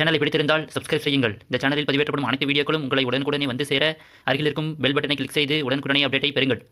சேனலை பிடித்திருந்தால் சப்ஸ்கிரைப் செய்யுங்கள் இந்த சேனலில் பதிவேற்றப்படும் அனைத்து வீடியோக்களும் உங்களை உடனுக்குடனே வந்து சேர அருகில் இருக்கும் பெல் பட்டனை கிளிக் செய்து உடனுக்குடனே அப்டேட்டை பெறுங்கள்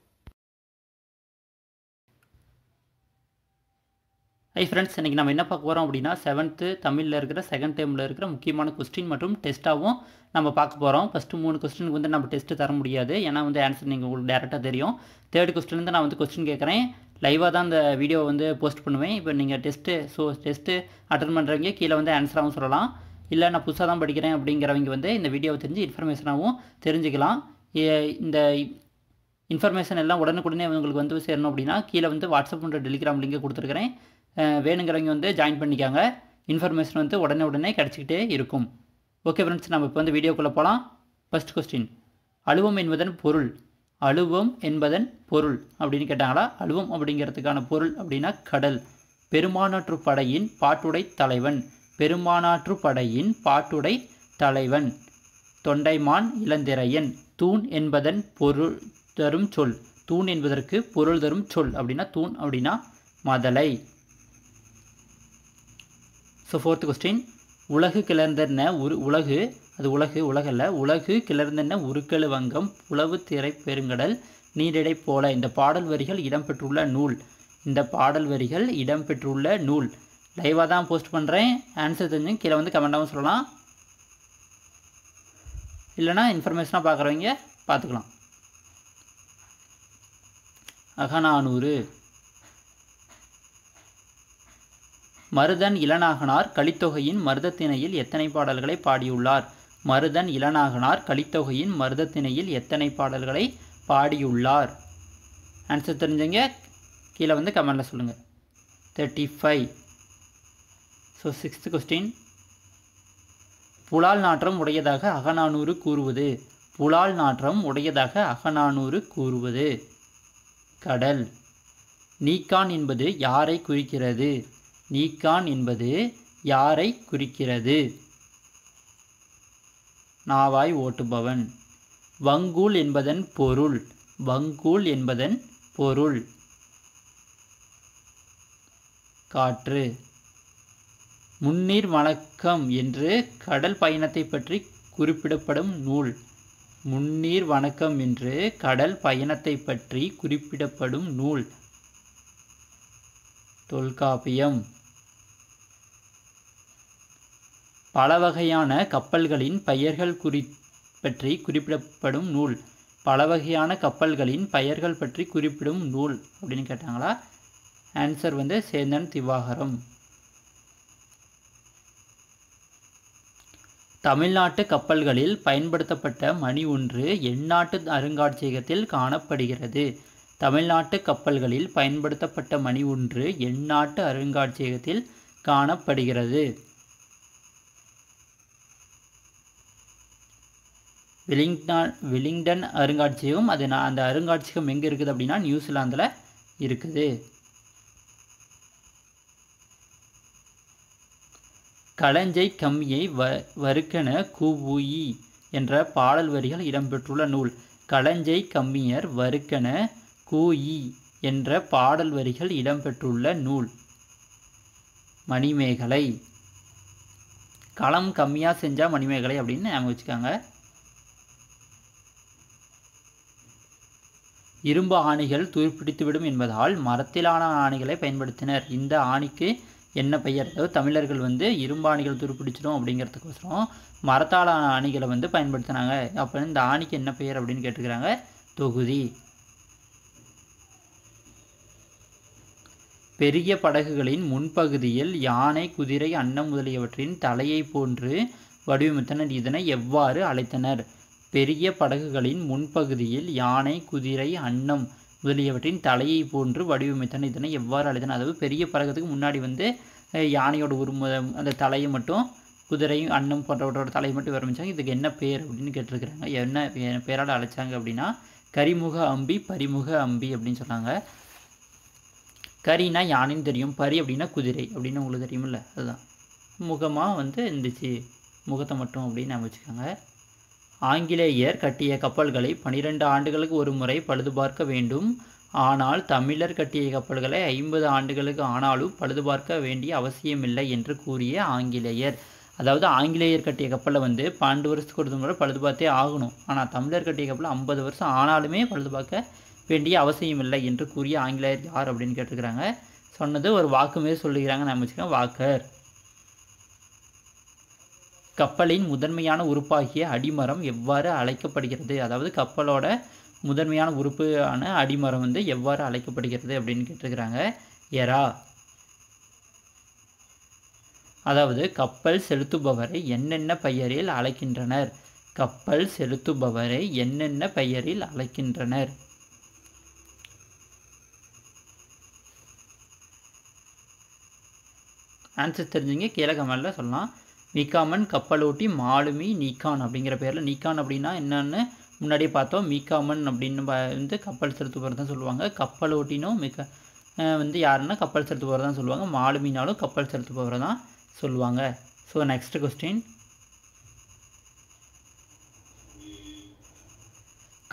ஐ ஃப்ரெண்ட்ஸ் இன்றைக்கி நம்ம என்ன பார்க்க போகிறோம் அப்படின்னா செவன்த்து தமிழில் இருக்கிற செகண்ட் டேமில் இருக்கிற முக்கியமான கொஸ்டின் மற்றும் டெஸ்ட்டாகவும் நம்ம பார்க்க போகிறோம் ஃபஸ்ட்டு மூணு கொஸ்டினுக்கு வந்து நம்ம டெஸ்ட்டு தர முடியாது ஏன்னா வந்து ஆன்சர் நீங்கள் உங்களுக்கு டேரெக்டாக தெரியும் தேர்ட் கொஸ்டின்லேருந்து நான் வந்து கொஸ்டின் கேட்குறேன் லைவாக தான் அந்த வீடியோ வந்து போஸ்ட் பண்ணுவேன் இப்போ நீங்கள் டெஸ்ட்டு ஸோ டெஸ்ட்டு அட்டன் பண்ணுறவங்க கீழே வந்து ஆன்சராகவும் சொல்லலாம் இல்லை நான் புதுசாக தான் படிக்கிறேன் அப்படிங்கிறவங்க வந்து இந்த வீடியோவை தெரிஞ்சு இன்ஃபர்மேஷனாகவும் தெரிஞ்சுக்கலாம் இந்த இன்ஃபர்மேஷன் எல்லாம் உடனுக்குடனே உங்களுக்கு வந்து சேரணும் அப்படின்னா கீழே வந்து வாட்ஸ்அப் பண்ணுற டெலிகிராம் லிங்கை கொடுத்துருக்குறேன் வேணுங்கிறவங்க வந்து ஜாயின் பண்ணிக்காங்க இன்ஃபர்மேஷன் வந்து உடனே உடனே கிடச்சிக்கிட்டே இருக்கும் ஓகே ஃப்ரெண்ட்ஸ் நம்ம இப்போ வந்து வீடியோக்குள்ளே போகலாம் ஃபஸ்ட் கொஸ்டின் அழுவம் என்பதன் பொருள் அழுவம் என்பதன் பொருள் அப்படின்னு கேட்டாங்களா அழுவம் அப்படிங்கிறதுக்கான பொருள் அப்படின்னா கடல் பெருமானாற்று படையின் பாட்டுடை தலைவன் பெருமானாற்று படையின் பாட்டுடை தலைவன் தொண்டைமான் இளந்திரையன் தூண் என்பதன் பொருள் தரும் சொல் தூண் என்பதற்கு பொருள் தரும் சொல் அப்படின்னா தூண் அப்படின்னா மதலை ஸோ ஃபோர்த் கொஸ்டின் உலகு கிளர்ந்தென்ன உரு உலகு அது உலகு உலகல்ல உலகு கிளர்ந்தென்ன உருக்கெழு வங்கம் உளவு திரை பெருங்கடல் நீரிடை போல இந்த பாடல் வரிகள் இடம்பெற்றுள்ள நூல் இந்த பாடல் வரிகள் இடம்பெற்றுள்ள நூல் லைவாக தான் போஸ்ட் பண்ணுறேன் ஆன்சர் தெரிஞ்சு கீழே வந்து கமெண்டாகவும் சொல்லலாம் இல்லைனா இன்ஃபர்மேஷனாக பார்க்குறவங்க பார்த்துக்கலாம் அகநானூறு மருதன் இளநாகனார் கலித்தொகையின் மருதத்திணையில் எத்தனை பாடல்களை பாடியுள்ளார் மருதன் இளநாகனார் கலித்தொகையின் மருதத்திணையில் எத்தனை பாடல்களை பாடியுள்ளார் ஆன்சர் தெரிஞ்சவங்க கீழே வந்து கமெண்டில் சொல்லுங்கள் thirty five so sixth question புலால் நாற்றம் உடையதாக அகநானூறு கூறுவது புலால் நாற்றம் உடையதாக அகநானூறு கூறுவது கடல் நீக்கான் என்பது யாரை குறிக்கிறது நீக்கான் என்பது யாரை குறிக்கிறது நாவாய் ஓட்டுபவன் வங்கூல் என்பதன் பொருள் வங்கூல் என்பதன் பொருள் காற்று முன்னீர் வணக்கம் என்று கடல் பயணத்தை பற்றி குறிப்பிடப்படும் நூல் முன்னீர் வணக்கம் என்று கடல் பயணத்தை பற்றி குறிப்பிடப்படும் நூல் தொல்காப்பியம் பல வகையான கப்பல்களின் பெயர்கள் குறி பற்றி குறிப்பிடப்படும் நூல் பல வகையான கப்பல்களின் பெயர்கள் பற்றி குறிப்பிடும் நூல் அப்படின்னு கேட்டாங்களா ஆன்சர் வந்து சேந்தன் திவாகரம் தமிழ்நாட்டு கப்பல்களில் பயன்படுத்தப்பட்ட மணி ஒன்று எந்நாட்டு அருங்காட்சியகத்தில் காணப்படுகிறது தமிழ்நாட்டு கப்பல்களில் பயன்படுத்தப்பட்ட மணி ஒன்று எந்நாட்டு அருங்காட்சியகத்தில் காணப்படுகிறது விலிங்டன் அருங்காட்சியகம் அது நான் அந்த அருங்காட்சியகம் எங்கே இருக்குது அப்படின்னா நியூசிலாந்தில் இருக்குது களஞ்சை கம்மியை வ வறுக்கன கூவுயி என்ற பாடல் வரிகள் இடம்பெற்றுள்ள நூல் களஞ்சை கம்மியர் வறுக்கன கூயி என்ற பாடல் வரிகள் இடம்பெற்றுள்ள நூல் மணிமேகலை களம் கம்மியாக செஞ்சால் மணிமேகலை அப்படின்னு ஞாபகம் வச்சுக்காங்க இரும்பு ஆணிகள் துருப்பிடித்துவிடும் என்பதால் மரத்திலான ஆணிகளை பயன்படுத்தினர் இந்த ஆணிக்கு என்ன அதாவது தமிழர்கள் வந்து இரும்பு ஆணிகள் துருப்பிடிச்சிடும் அப்படிங்கிறதுக்கோசரம் மரத்தாள ஆணிகளை வந்து பயன்படுத்தினாங்க அப்போ இந்த ஆணிக்கு என்ன பெயர் அப்படின்னு கேட்டுக்கிறாங்க தொகுதி பெரிய படகுகளின் முன்பகுதியில் யானை குதிரை அன்னம் முதலியவற்றின் தலையை போன்று வடிவமைத்தனர் இதனை எவ்வாறு அழைத்தனர் பெரிய படகுகளின் முன்பகுதியில் யானை குதிரை அன்னம் முதலியவற்றின் தலையை போன்று வடிவமைத்தன இதனை எவ்வாறு அழைத்தன அதாவது பெரிய பழக்கத்துக்கு முன்னாடி வந்து யானையோட உரும அந்த தலையை மட்டும் குதிரையும் அன்னம் போன்றவற்றோட தலையை மட்டும் வர்ணிச்சாங்க இதுக்கு என்ன பேர் அப்படின்னு கேட்டிருக்கிறாங்க என்ன பேரால் அழைச்சாங்க அப்படின்னா கரிமுக அம்பி பரிமுக அம்பி அப்படின்னு சொன்னாங்க கரினா யானைன்னு தெரியும் பரி அப்படின்னா குதிரை அப்படின்னு உங்களுக்கு தெரியுமில்ல அதுதான் முகமாக வந்து இருந்துச்சு முகத்தை மட்டும் அப்படின்னு நான் வச்சுக்கோங்க ஆங்கிலேயர் கட்டிய கப்பல்களை பனிரெண்டு ஆண்டுகளுக்கு ஒரு முறை பழுதுபார்க்க வேண்டும் ஆனால் தமிழர் கட்டிய கப்பல்களை ஐம்பது ஆண்டுகளுக்கு ஆனாலும் பழுதுபார்க்க வேண்டிய அவசியமில்லை என்று கூறிய ஆங்கிலேயர் அதாவது ஆங்கிலேயர் கட்டிய கப்பலை வந்து பன்னெண்டு வருஷத்துக்கு ஒரு முறை பழுதுபார்த்தே ஆகணும் ஆனால் தமிழர் கட்டிய கப்பலை ஐம்பது வருஷம் ஆனாலுமே பழுதுபார்க்க வேண்டிய அவசியமில்லை என்று கூறிய ஆங்கிலேயர் யார் அப்படின்னு கேட்டிருக்கிறாங்க சொன்னது ஒரு வாக்குமே சொல்லுகிறாங்க நான் வச்சுக்கேன் வாக்கர் கப்பலின் முதன்மையான உறுப்பாகிய அடிமரம் எவ்வாறு அழைக்கப்படுகிறது அதாவது கப்பலோட முதன்மையான உறுப்பான அடிமரம் வந்து எவ்வாறு அழைக்கப்படுகிறது அப்படின்னு கேட்டிருக்கிறாங்க எரா அதாவது கப்பல் செலுத்துபவரை என்னென்ன பெயரில் அழைக்கின்றனர் கப்பல் செலுத்துபவரை என்னென்ன பெயரில் அழைக்கின்றனர் ஆன்சர் தெரிஞ்சுங்க கீழகமல்ல சொல்லலாம் நிக்காமன் கப்பலோட்டி மாலுமி நீக்கான் அப்படிங்கிற பேரில் நீக்கான் அப்படின்னா என்னென்னு முன்னாடியே பார்த்தோம் மீக்காமன் அப்படின்னு வந்து கப்பல் செலுத்து போகிறது தான் சொல்லுவாங்க கப்பலோட்டினும் மிக வந்து யாருன்னா கப்பல் செலுத்து போகிறது தான் சொல்லுவாங்க மாலுமினாலும் கப்பல் செலுத்து போகிறது தான் சொல்லுவாங்க ஸோ நெக்ஸ்ட் கொஸ்டின்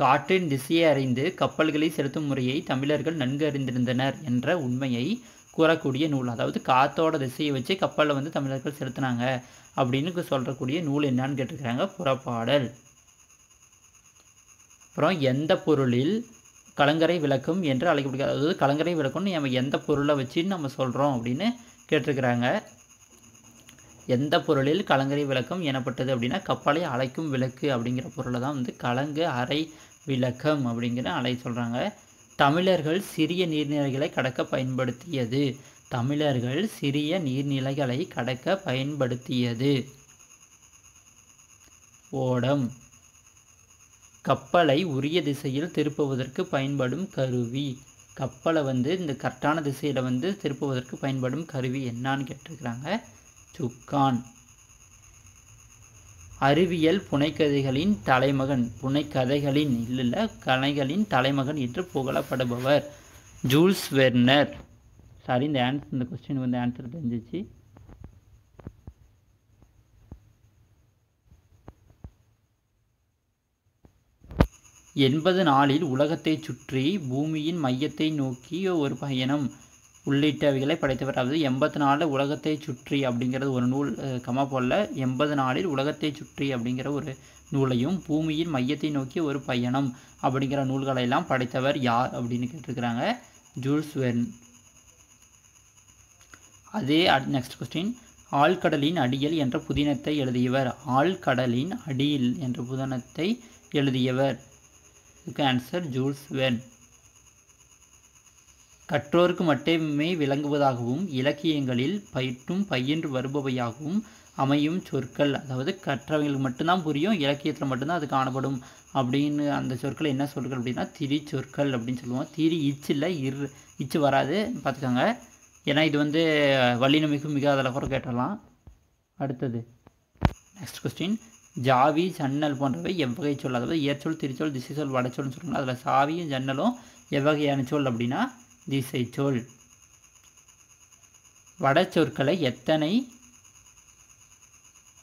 காற்றின் திசையை அறிந்து கப்பல்களை செலுத்தும் முறையை தமிழர்கள் நன்கு அறிந்திருந்தனர் என்ற உண்மையை கூறக்கூடிய நூல் அதாவது காற்றோட திசையை வச்சு கப்பலில் வந்து தமிழர்கள் செலுத்தினாங்க அப்படின்னு சொல்கிறக்கூடிய நூல் என்னான்னு கேட்டிருக்கிறாங்க புறப்பாடல் அப்புறம் எந்த பொருளில் கலங்கரை விளக்கம் என்று அழைக்கப்படுகிறது அதாவது கலங்கரை விளக்கம்னு நம்ம எந்த பொருளை வச்சுன்னு நம்ம சொல்கிறோம் அப்படின்னு கேட்டிருக்கிறாங்க எந்த பொருளில் கலங்கரை விளக்கம் எனப்பட்டது அப்படின்னா கப்பலை அழைக்கும் விளக்கு அப்படிங்கிற பொருளை தான் வந்து கலங்கு அறை விளக்கம் அப்படிங்கிற அலை சொல்கிறாங்க தமிழர்கள் சிறிய நீர்நிலைகளை கடக்க பயன்படுத்தியது தமிழர்கள் சிறிய நீர்நிலைகளை கடக்க பயன்படுத்தியது ஓடம் கப்பலை உரிய திசையில் திருப்புவதற்கு பயன்படும் கருவி கப்பலை வந்து இந்த கரெக்டான திசையில் வந்து திருப்புவதற்கு பயன்படும் கருவி என்னான்னு கேட்டிருக்கிறாங்க சுக்கான் அறிவியல் புனைக்கதைகளின் தலைமகன் புனைக்கதைகளின் இல்லை கலைகளின் தலைமகன் என்று புகழப்படுபவர் ஜூல்ஸ் வெர்னர் சாரி இந்த ஆன்சர் இந்த கொஸ்டின் வந்து ஆன்சர் தெரிஞ்சிச்சு எண்பது நாளில் உலகத்தை சுற்றி பூமியின் மையத்தை நோக்கி ஒரு பயணம் உள்ளிட்டவைகளை படைத்தவர் அதாவது எண்பத்தி நாலு உலகத்தை சுற்றி அப்படிங்கிறது ஒரு நூல் கமா போல எண்பது நாளில் உலகத்தை சுற்றி அப்படிங்கிற ஒரு நூலையும் பூமியின் மையத்தை நோக்கி ஒரு பயணம் அப்படிங்கிற நூல்களை எல்லாம் படைத்தவர் யார் அப்படின்னு கேட்டிருக்கிறாங்க ஜூல்ஸ் வெர்ன் அதே நெக்ஸ்ட் கொஸ்டின் ஆழ்கடலின் அடியல் என்ற புதினத்தை எழுதியவர் ஆழ்கடலின் அடியில் என்ற புதினத்தை எழுதியவர் இதுக்கு ஆன்சர் ஜூல்ஸ் வெர்ன் கற்றோருக்கு மட்டுமே விளங்குவதாகவும் இலக்கியங்களில் பயிற்றும் பயின்று வருபவையாகவும் அமையும் சொற்கள் அதாவது கற்றவங்களுக்கு மட்டும்தான் புரியும் இலக்கியத்தில் மட்டும்தான் அது காணப்படும் அப்படின்னு அந்த சொற்கள் என்ன சொற்கள் அப்படின்னா திரி சொற்கள் அப்படின்னு சொல்லுவோம் திரி இல்லை இரு இச்சு வராது பார்த்துக்கோங்க ஏன்னா இது வந்து வல்லினமிக்கு மிக அதில் கூட கேட்டலாம் அடுத்தது நெக்ஸ்ட் கொஸ்டின் ஜாவி ஜன்னல் போன்றவை எவ்வகை சொல் அதாவது ஏற்சொல் திருச்சொல் சொல் வடச்சொல்னு சொல்லுவாங்க அதில் சாவியும் ஜன்னலும் எவ்வகையான சொல் அப்படின்னா திசை சொல் வடச்சொற்களை எத்தனை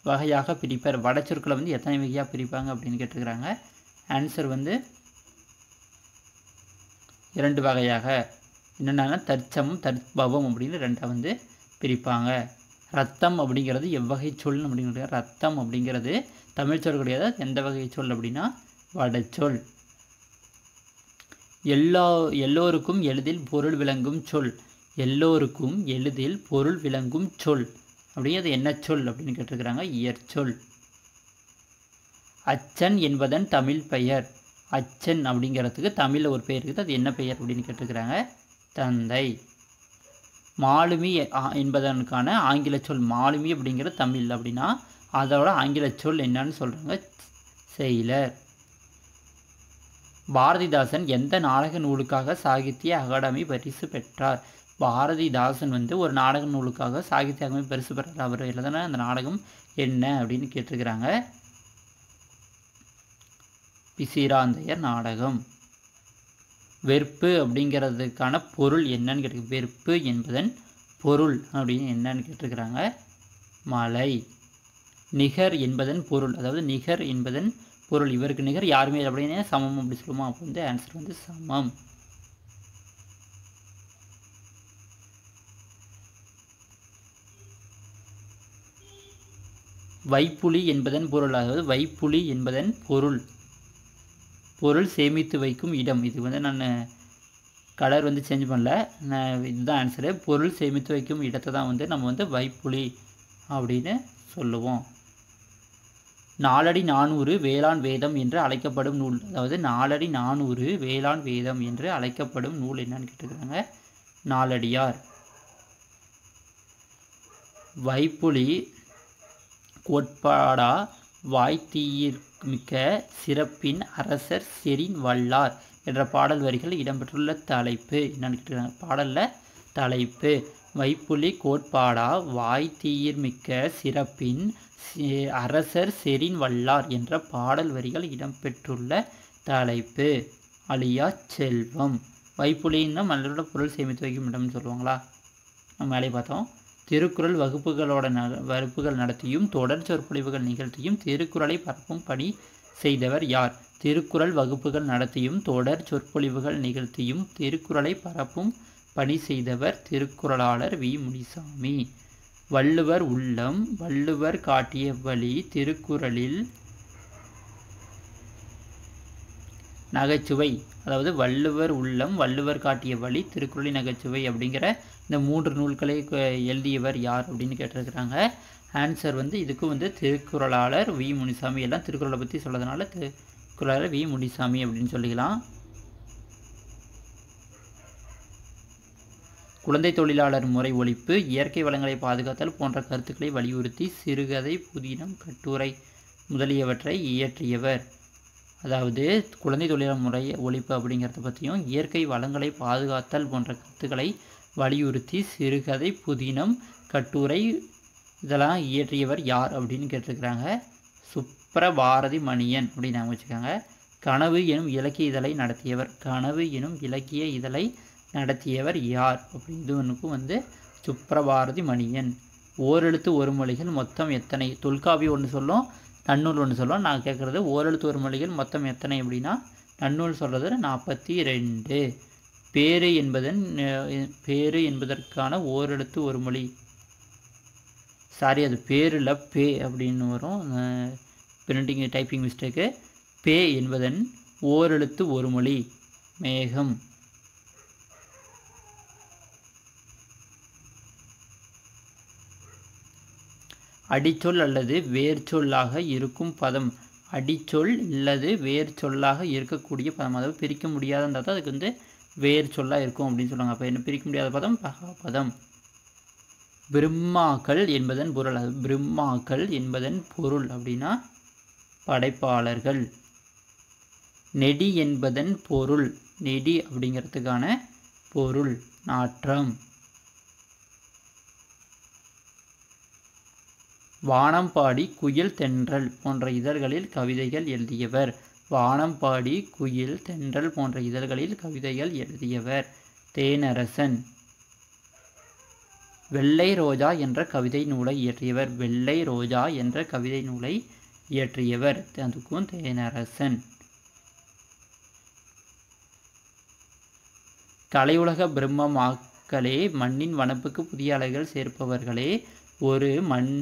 வகையாக பிரிப்பார் வடச்சொற்களை வந்து எத்தனை வகையாக பிரிப்பாங்க அப்படின்னு கேட்டிருக்கிறாங்க ஆன்சர் வந்து இரண்டு வகையாக என்னென்னா தற்சமும் தற்பவம் அப்படின்னு ரெண்டாக வந்து பிரிப்பாங்க ரத்தம் அப்படிங்கிறது எவ்வகை சொல் அப்படின்னு ரத்தம் அப்படிங்கிறது தமிழ் சொல் கிடையாது எந்த வகை சொல் அப்படின்னா வடச்சொல் எல்லா எல்லோருக்கும் எளிதில் பொருள் விளங்கும் சொல் எல்லோருக்கும் எளிதில் பொருள் விளங்கும் சொல் அப்படியே அது என்ன சொல் அப்படின்னு கேட்டிருக்கிறாங்க இயற்சொல் அச்சன் என்பதன் தமிழ் பெயர் அச்சன் அப்படிங்கிறதுக்கு தமிழில் ஒரு பெயர் இருக்குது அது என்ன பெயர் அப்படின்னு கேட்டிருக்கிறாங்க தந்தை மாலுமி என்பதற்கான ஆங்கில சொல் மாலுமி அப்படிங்கிற தமிழ் அப்படின்னா அதோட ஆங்கில சொல் என்னன்னு சொல்கிறாங்க செயலர் பாரதிதாசன் எந்த நாடக நூலுக்காக சாகித்ய அகாடமி பரிசு பெற்றார் பாரதிதாசன் வந்து ஒரு நாடக நூலுக்காக சாகித்ய அகாடமி பரிசு பெற்றார் அவர் எழுதின அந்த நாடகம் என்ன அப்படின்னு கேட்டிருக்கிறாங்க பிசிராந்தையர் நாடகம் வெறுப்பு அப்படிங்கிறதுக்கான பொருள் என்னன்னு கேட்டு வெறுப்பு என்பதன் பொருள் அப்படின்னு என்னன்னு கேட்டிருக்கிறாங்க மலை நிகர் என்பதன் பொருள் அதாவது நிகர் என்பதன் பொருள் இவருக்கு நிகர் யாருமே அப்படின்னு சமம் அப்படி சொல்லுமா அப்போ வந்து ஆன்சர் வந்து சமம் வைப்புலி என்பதன் பொருள் அதாவது வைப்புலி என்பதன் பொருள் பொருள் சேமித்து வைக்கும் இடம் இது வந்து நான் கலர் வந்து சேஞ்ச் பண்ணல நான் இதுதான் ஆன்சரு பொருள் சேமித்து வைக்கும் இடத்தை தான் வந்து நம்ம வந்து வைப்புலி அப்படின்னு சொல்லுவோம் நாலடி நானூறு வேளாண் வேதம் என்று அழைக்கப்படும் நூல் அதாவது நாலடி நானூறு வேளாண் வேதம் என்று அழைக்கப்படும் நூல் என்னன்னு கேட்டுக்கிறாங்க நாலடியார் வைப்புலி கோட்பாடா வாய்த்தீர்மிக்க சிறப்பின் அரசர் செரின் வல்லார் என்ற பாடல் வரிகள் இடம்பெற்றுள்ள தலைப்பு என்னன்னு கேட்டுக்கிறாங்க பாடலில் தலைப்பு வைப்புலி கோட்பாடா வாய்த்தீர்மிக்க சிறப்பின் அரசர் செரின் வல்லார் என்ற பாடல் வரிகள் இடம்பெற்றுள்ள தலைப்பு அழியா செல்வம் வைப்புலின்னா மலரோட பொருள் சேமித்து வைக்கும் இடம்னு சொல்லுவாங்களா நம்ம வேலையை பார்த்தோம் திருக்குறள் வகுப்புகளோட ந வகுப்புகள் நடத்தியும் தொடர் சொற்பொழிவுகள் நிகழ்த்தியும் திருக்குறளை பரப்பும் பணி செய்தவர் யார் திருக்குறள் வகுப்புகள் நடத்தியும் தொடர் சொற்பொழிவுகள் நிகழ்த்தியும் திருக்குறளை பரப்பும் பணி செய்தவர் திருக்குறளாளர் வி முனிசாமி வள்ளுவர் உள்ளம் வள்ளுவர் காட்டிய வழி திருக்குறளில் நகைச்சுவை அதாவது வள்ளுவர் உள்ளம் வள்ளுவர் காட்டிய வழி திருக்குறளி நகைச்சுவை அப்படிங்கிற இந்த மூன்று நூல்களை எழுதியவர் யார் அப்படின்னு கேட்டிருக்கிறாங்க ஆன்சர் வந்து இதுக்கு வந்து திருக்குறளாளர் வி முனிசாமி எல்லாம் திருக்குறளை பற்றி சொல்கிறதுனால திருக்குறளாளர் வி முனிசாமி அப்படின்னு சொல்லிக்கலாம் குழந்தை தொழிலாளர் முறை ஒழிப்பு இயற்கை வளங்களை பாதுகாத்தல் போன்ற கருத்துக்களை வலியுறுத்தி சிறுகதை புதினம் கட்டுரை முதலியவற்றை இயற்றியவர் அதாவது குழந்தை தொழிலாளர் முறை ஒழிப்பு அப்படிங்கிறத பற்றியும் இயற்கை வளங்களை பாதுகாத்தல் போன்ற கருத்துக்களை வலியுறுத்தி சிறுகதை புதினம் கட்டுரை இதெல்லாம் இயற்றியவர் யார் அப்படின்னு கேட்டிருக்கிறாங்க சுப்ரபாரதி மணியன் அப்படின்னு நாங்கள் வச்சுக்கோங்க கனவு எனும் இலக்கிய இதழை நடத்தியவர் கனவு எனும் இலக்கிய இதழை நடத்தியவர் யார் அப்படி இதுவனுக்கும் வந்து சுப்ரபாரதி மணியன் ஓரெழுத்து ஒரு மொழிகள் மொத்தம் எத்தனை தொல்காவி ஒன்று சொல்லும் நன்னூல் ஒன்று சொல்லும் நான் கேட்குறது ஓரெழுத்து ஒரு மொழிகள் மொத்தம் எத்தனை அப்படின்னா நன்னூல் சொல்கிறது நாற்பத்தி ரெண்டு பேரு என்பதன் பேரு என்பதற்கான ஓரெழுத்து ஒரு மொழி சாரி அது பேரில் பே அப்படின்னு வரும் பிரிண்டிங் டைப்பிங் மிஸ்டேக்கு பே என்பதன் ஓரெழுத்து ஒரு மொழி மேகம் அடிச்சொல் அல்லது வேர்ச்சொல்லாக இருக்கும் பதம் அடிச்சொல் அல்லது வேர் சொல்லாக இருக்கக்கூடிய பதம் அதாவது பிரிக்க முடியாதுன்னு அதுக்கு வந்து வேர் சொல்லாக இருக்கும் அப்படின்னு சொல்லுவாங்க அப்போ என்ன பிரிக்க முடியாத பதம் பதம் பிரம்மாக்கள் என்பதன் பொருள் அது பிரம்மாக்கள் என்பதன் பொருள் அப்படின்னா படைப்பாளர்கள் நெடி என்பதன் பொருள் நெடி அப்படிங்கிறதுக்கான பொருள் நாற்றம் வானம்பாடி குயில் தென்றல் போன்ற இதழ்களில் கவிதைகள் எழுதியவர் வானம்பாடி குயில் தென்றல் போன்ற இதழ்களில் கவிதைகள் எழுதியவர் தேனரசன் வெள்ளை ரோஜா என்ற கவிதை நூலை இயற்றியவர் வெள்ளை ரோஜா என்ற கவிதை நூலை இயற்றியவர் அதுக்கும் தேனரசன் கலையுலக பிரம்மமாக்களே மண்ணின் வனப்புக்கு புதிய அலைகள் சேர்ப்பவர்களே ஒரு மண்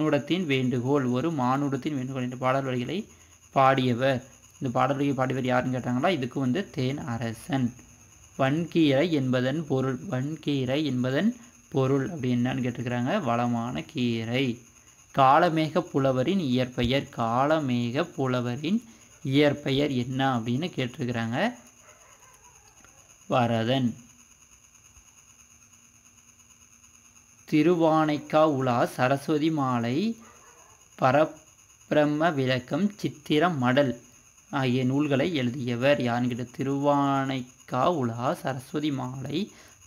நூடத்தின் வேண்டுகோள் ஒரு மானுடத்தின் வேண்டுகோள் என்ற பாடல் வரிகளை பாடியவர் இந்த பாடல் வரியை பாடியவர் யாருன்னு கேட்டாங்களா இதுக்கு வந்து தேன் அரசன் வன்கீரை என்பதன் பொருள் வன்கீரை என்பதன் பொருள் அப்படி என்னன்னு கேட்டிருக்கிறாங்க வளமான கீரை காலமேக புலவரின் இயற்பெயர் காலமேக புலவரின் இயற்பெயர் என்ன அப்படின்னு கேட்டிருக்கிறாங்க வரதன் திருவானைக்கா உலா சரஸ்வதி மாலை பரபிரம்ம விளக்கம் சித்திர மடல் ஆகிய நூல்களை எழுதியவர் யான்கிட்ட திருவானைக்கா உலா சரஸ்வதி மாலை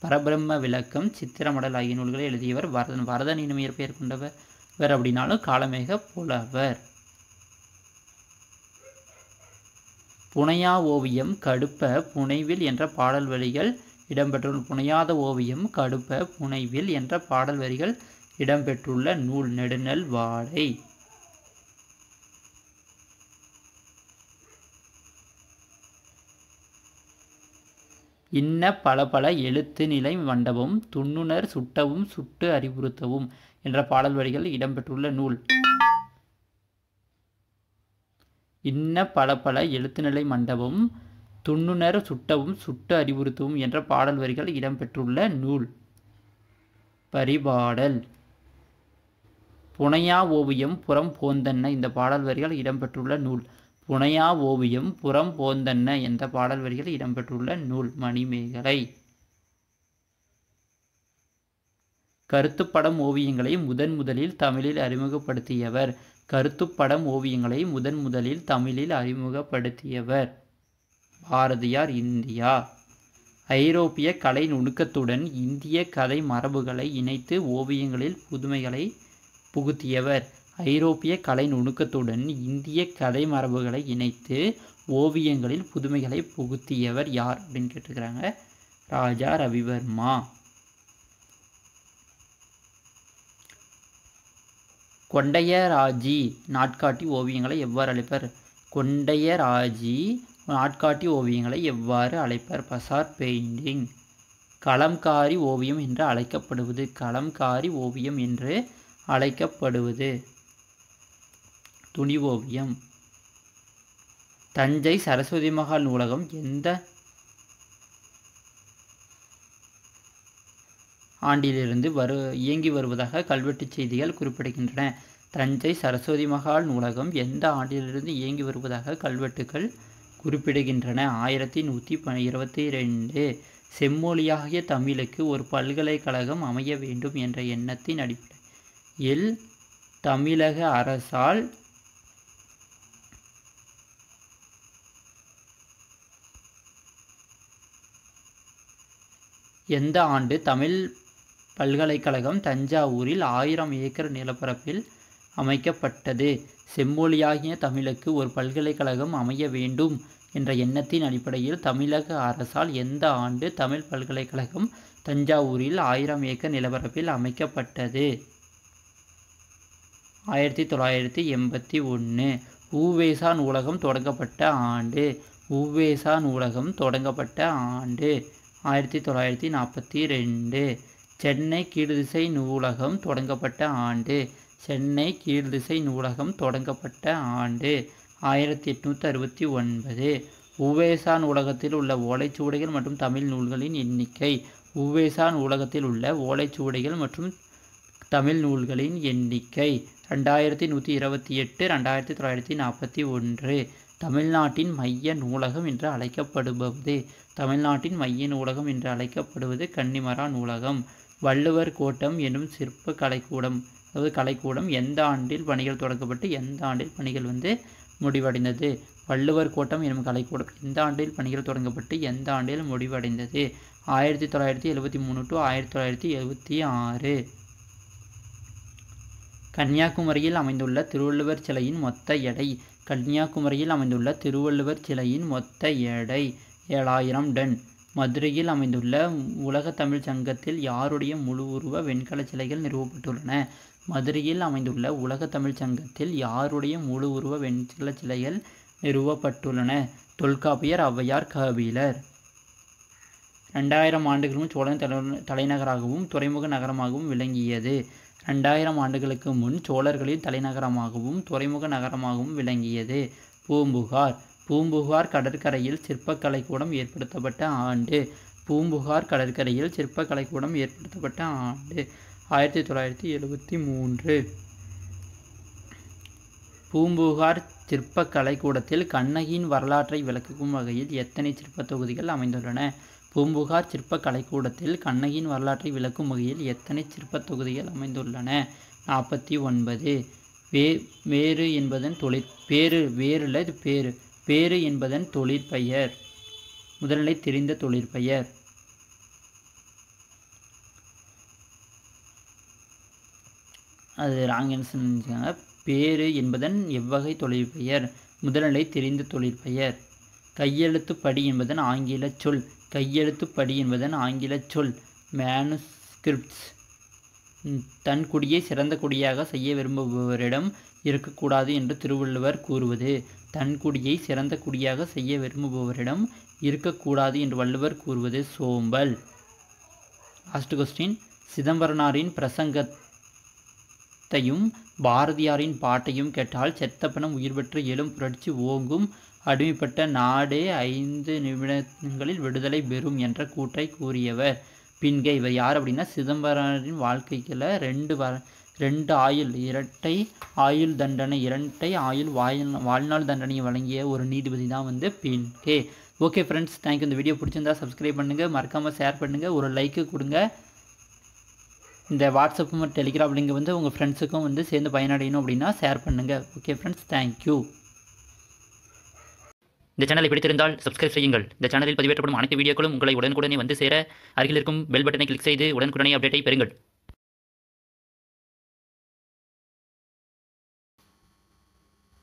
பரபிரம்ம விளக்கம் சித்திரமடல் ஆகிய நூல்களை எழுதியவர் வரதன் வரதன் இனிமையர் பெயர் கொண்டவர் இவர் அப்படின்னாலும் காலமேக புலவர் புனையா ஓவியம் கடுப்ப புனைவில் என்ற பாடல் வழிகள் இடம்பெற்றுள்ள புனையாத ஓவியம் கடுப்ப புனைவில் என்ற பாடல் வரிகள் இடம்பெற்றுள்ள நூல் நெடுநல் வாடை இன்ன பல பல எழுத்து நிலை மண்டபம் துண்ணுணர் சுட்டவும் சுட்டு அறிவுறுத்தவும் என்ற பாடல் வரிகள் இடம்பெற்றுள்ள நூல் இன்ன பல பல நிலை மண்டபம் துண்ணுணர சுட்டவும் சுட்டு அறிவுறுத்தவும் என்ற பாடல் வரிகள் இடம்பெற்றுள்ள நூல் பரிபாடல் புனையா ஓவியம் புறம் போந்தன்ன இந்த பாடல் வரிகள் இடம்பெற்றுள்ள நூல் புனையா ஓவியம் புறம் போந்தன்ன என்ற பாடல் வரிகள் இடம்பெற்றுள்ள நூல் மணிமேகலை கருத்துப்படம் ஓவியங்களை முதன் முதலில் தமிழில் அறிமுகப்படுத்தியவர் கருத்துப்படம் ஓவியங்களை முதன் முதலில் தமிழில் அறிமுகப்படுத்தியவர் பாரதியார் இந்தியா ஐரோப்பிய கலை நுணுக்கத்துடன் இந்திய கதை மரபுகளை இணைத்து ஓவியங்களில் புதுமைகளை புகுத்தியவர் ஐரோப்பிய கலை நுணுக்கத்துடன் இந்திய கதை மரபுகளை இணைத்து ஓவியங்களில் புதுமைகளை புகுத்தியவர் யார் அப்படின்னு கேட்டிருக்கிறாங்க ராஜா ரவிவர்மா கொண்டையராஜி நாட்காட்டி ஓவியங்களை எவ்வாறு அழைப்பார் கொண்டையராஜி ஆட்காட்டி ஓவியங்களை எவ்வாறு அழைப்பர் பசார் பெயிண்டிங் களம்காரி ஓவியம் என்று அழைக்கப்படுவது களம்காரி ஓவியம் என்று அழைக்கப்படுவது துணி ஓவியம் தஞ்சை சரஸ்வதி மகால் நூலகம் எந்த ஆண்டிலிருந்து வரு இயங்கி வருவதாக கல்வெட்டுச் செய்திகள் குறிப்பிடுகின்றன தஞ்சை சரஸ்வதி மகால் நூலகம் எந்த ஆண்டிலிருந்து இயங்கி வருவதாக கல்வெட்டுகள் குறிப்பிடுகின்றன ஆயிரத்தி நூற்றி ப இருபத்தி ரெண்டு செம்மொழியாகிய தமிழுக்கு ஒரு பல்கலைக்கழகம் அமைய வேண்டும் என்ற எண்ணத்தின் அடிப்படையில் தமிழக அரசால் எந்த ஆண்டு தமிழ் பல்கலைக்கழகம் தஞ்சாவூரில் ஆயிரம் ஏக்கர் நிலப்பரப்பில் அமைக்கப்பட்டது செம்மொழியாகிய தமிழுக்கு ஒரு பல்கலைக்கழகம் அமைய வேண்டும் என்ற எண்ணத்தின் அடிப்படையில் தமிழக அரசால் எந்த ஆண்டு தமிழ் பல்கலைக்கழகம் தஞ்சாவூரில் ஆயிரம் ஏக்கர் நிலப்பரப்பில் அமைக்கப்பட்டது ஆயிரத்தி தொள்ளாயிரத்தி எண்பத்தி ஒன்று ஊவேசா நூலகம் தொடங்கப்பட்ட ஆண்டு ஊவேசா நூலகம் தொடங்கப்பட்ட ஆண்டு ஆயிரத்தி தொள்ளாயிரத்தி நாற்பத்தி ரெண்டு சென்னை கீழ்திசை நூலகம் தொடங்கப்பட்ட ஆண்டு சென்னை கீழ்திசை நூலகம் தொடங்கப்பட்ட ஆண்டு ஆயிரத்தி எட்நூற்றி அறுபத்தி ஒன்பது உவேசா நூலகத்தில் உள்ள ஓலைச்சுவடைகள் மற்றும் தமிழ் நூல்களின் எண்ணிக்கை உவேசா நூலகத்தில் உள்ள ஓலைச்சுவடைகள் மற்றும் தமிழ் நூல்களின் எண்ணிக்கை ரெண்டாயிரத்தி நூற்றி இருபத்தி எட்டு ரெண்டாயிரத்தி தொள்ளாயிரத்தி நாற்பத்தி ஒன்று தமிழ்நாட்டின் மைய நூலகம் என்று அழைக்கப்படுபவது தமிழ்நாட்டின் மைய நூலகம் என்று அழைக்கப்படுவது கன்னிமரா நூலகம் வள்ளுவர் கோட்டம் எனும் சிற்ப கலைக்கூடம் அதாவது கலைக்கூடம் எந்த ஆண்டில் பணிகள் தொடங்கப்பட்டு எந்த ஆண்டில் பணிகள் வந்து முடிவடைந்தது வள்ளுவர் கோட்டம் எனும் கலைக்கூடம் எந்த ஆண்டில் பணிகள் தொடங்கப்பட்டு எந்த ஆண்டில் முடிவடைந்தது ஆயிரத்தி தொள்ளாயிரத்தி எழுபத்தி மூணு டு ஆயிரத்தி தொள்ளாயிரத்தி எழுபத்தி ஆறு கன்னியாகுமரியில் அமைந்துள்ள திருவள்ளுவர் சிலையின் மொத்த எடை கன்னியாகுமரியில் அமைந்துள்ள திருவள்ளுவர் சிலையின் மொத்த எடை ஏழாயிரம் டன் மதுரையில் அமைந்துள்ள உலக தமிழ் சங்கத்தில் யாருடைய முழு உருவ வெண்கல சிலைகள் நிறுவப்பட்டுள்ளன மதுரையில் அமைந்துள்ள உலக தமிழ் சங்கத்தில் யாருடைய முழு உருவ வெண்கல சிலைகள் நிறுவப்பட்டுள்ளன தொல்காப்பியர் ஔவையார் கபீலர் ரெண்டாயிரம் ஆண்டுகளும் சோழன் தலைநகராகவும் துறைமுக நகரமாகவும் விளங்கியது ரெண்டாயிரம் ஆண்டுகளுக்கு முன் சோழர்களின் தலைநகரமாகவும் துறைமுக நகரமாகவும் விளங்கியது பூம்புகார் பூம்புகார் கடற்கரையில் சிற்பக்கலைக்கூடம் ஏற்படுத்தப்பட்ட ஆண்டு பூம்புகார் கடற்கரையில் சிற்பக்கலைக்கூடம் ஏற்படுத்தப்பட்ட ஆண்டு ஆயிரத்தி தொள்ளாயிரத்தி எழுபத்தி மூன்று பூம்புகார் சிற்பக்கலைக்கூடத்தில் கண்ணகியின் வரலாற்றை விளக்கும் வகையில் எத்தனை சிற்ப தொகுதிகள் அமைந்துள்ளன பூம்புகார் சிற்பக்கலைக்கூடத்தில் கண்ணகியின் வரலாற்றை விளக்கும் வகையில் எத்தனை சிற்ப தொகுதிகள் அமைந்துள்ளன நாற்பத்தி ஒன்பது வே வேறு என்பதன் தொழிற் பேரு வேறுல இது பேரு பேறு என்பதன் தொழிற்பெயர் முதல்நிலை தெரிந்த தொழிற்பெயர் அது ராங் பேரு என்பதன் எவ்வகை தொழிற்பெயர் முதல்நிலை தெரிந்த தொழிற்பெயர் கையெழுத்துப்படி என்பதன் ஆங்கில சொல் கையெழுத்துப்படி என்பதன் ஆங்கில சொல் மேனுஸ்கிரிப்ட்ஸ் தன் குடியை சிறந்த குடியாக செய்ய விரும்புபவரிடம் இருக்கக்கூடாது என்று திருவள்ளுவர் கூறுவது தன் குடியை சிறந்த குடியாக செய்ய விரும்புபவரிடம் இருக்கக்கூடாது என்று வள்ளுவர் கூறுவது சோம்பல் லாஸ்ட் கொஸ்டின் சிதம்பரனாரின் பிரசங்கத்தையும் பாரதியாரின் பாட்டையும் கேட்டால் செத்தப்பனம் உயிர் பெற்று எழும் புரட்சி ஓங்கும் அடிமைப்பட்ட நாடே ஐந்து நிமிடங்களில் விடுதலை பெறும் என்ற கூற்றை கூறியவர் பின்கே இவர் யார் அப்படின்னா சிதம்பரனின் வாழ்க்கைக்குள்ள ரெண்டு வ ரெண்டு ஆயுள் இரட்டை ஆயுள் தண்டனை இரட்டை ஆயுள் வாழ் வாழ்நாள் தண்டனையை வழங்கிய ஒரு நீதிபதி தான் வந்து பின்கே ஓகே ஃப்ரெண்ட்ஸ் தேங்க்யூ இந்த வீடியோ பிடிச்சிருந்தா சப்ஸ்கிரைப் பண்ணுங்கள் மறக்காமல் ஷேர் பண்ணுங்கள் ஒரு லைக்கு கொடுங்க இந்த வாட்ஸ்அப்பும் டெலிகிராம் லிங்க் வந்து உங்கள் ஃப்ரெண்ட்ஸுக்கும் வந்து சேர்ந்து பயனடையணும் அப்படின்னா ஷேர் பண்ணுங்கள் ஓகே ஃப்ரெண்ட்ஸ் தேங்க்யூ இந்த சேனலை பிடித்திருந்தால் சப்ஸ்கிரைப் செய்யுங்கள் இந்த சேனலில் பதிவேற்றப்படும் அனைத்து வீடியோக்களும் உங்களை உடனுக்குடனே வந்து சேர அருகில் இருக்கும் பெல் பட்டனை கிளிக் செய்து உடனுக்குடனே அப்டேட்டை பெறுங்கள்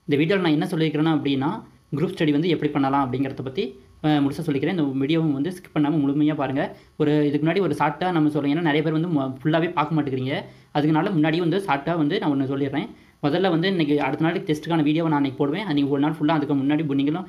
இந்த வீடியோவில் நான் என்ன சொல்லியிருக்கிறேன் அப்படின்னா குரூப் ஸ்டடி வந்து எப்படி பண்ணலாம் அப்படிங்கிறத பற்றி முடிச்சா சொல்லிக்கிறேன் இந்த வீடியோவும் வந்து ஸ்கிப் பண்ணாமல் முழுமையாக பாருங்கள் ஒரு இதுக்கு முன்னாடி ஒரு ஷார்ட்டாக நம்ம சொல்லுங்கள் ஏன்னா நிறைய பேர் வந்து ஃபுல்லாகவே பார்க்க மாட்டேங்கிறீங்க அதுக்குனால முன்னாடியே வந்து ஷார்ட்டாக வந்து நான் ஒன்று சொல்லிடுறேன் முதல்ல வந்து இன்றைக்கி அடுத்த நாளைக்கு டெஸ்ட்டுக்கான வீடியோவை நான் அன்றைக்கி போடுவேன் அன்றைக்கி ஒரு நாள் ஃபுல்லாக அதுக்கு முன்னாடி நீங்களும்